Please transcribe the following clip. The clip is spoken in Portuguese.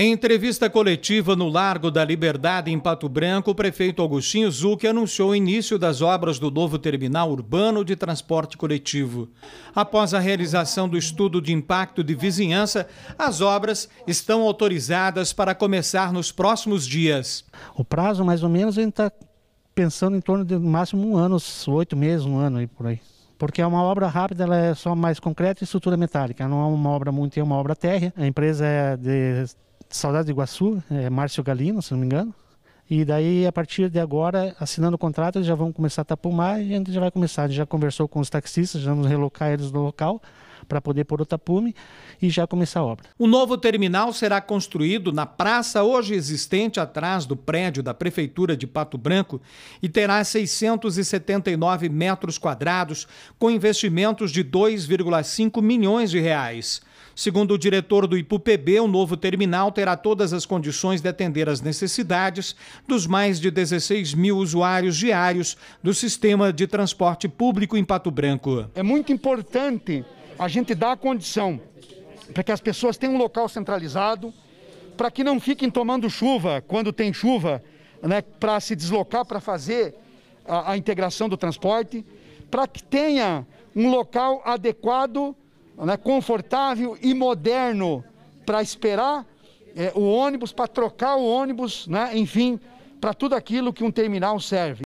Em entrevista coletiva no Largo da Liberdade, em Pato Branco, o prefeito Agostinho Zucchi anunciou o início das obras do novo terminal urbano de transporte coletivo. Após a realização do estudo de impacto de vizinhança, as obras estão autorizadas para começar nos próximos dias. O prazo, mais ou menos, a gente está pensando em torno de no máximo um ano, oito meses, um ano e por aí porque é uma obra rápida, ela é só mais concreta e estrutura metálica, não é uma obra muito, é uma obra térrea. A empresa é de Saudade de Iguaçu, é, Márcio Galino, se não me engano. E daí, a partir de agora, assinando o contrato, eles já vão começar a tapumar e a gente já vai começar. A gente já conversou com os taxistas, já vamos relocar eles no local para poder pôr o tapume e já começar a obra. O novo terminal será construído na praça hoje existente atrás do prédio da Prefeitura de Pato Branco e terá 679 metros quadrados com investimentos de 2,5 milhões de reais. Segundo o diretor do IPUPB, o novo terminal terá todas as condições de atender às necessidades dos mais de 16 mil usuários diários do sistema de transporte público em Pato Branco. É muito importante a gente dá a condição para que as pessoas tenham um local centralizado, para que não fiquem tomando chuva quando tem chuva, né, para se deslocar para fazer a, a integração do transporte, para que tenha um local adequado, né, confortável e moderno para esperar é, o ônibus, para trocar o ônibus, né, enfim, para tudo aquilo que um terminal serve.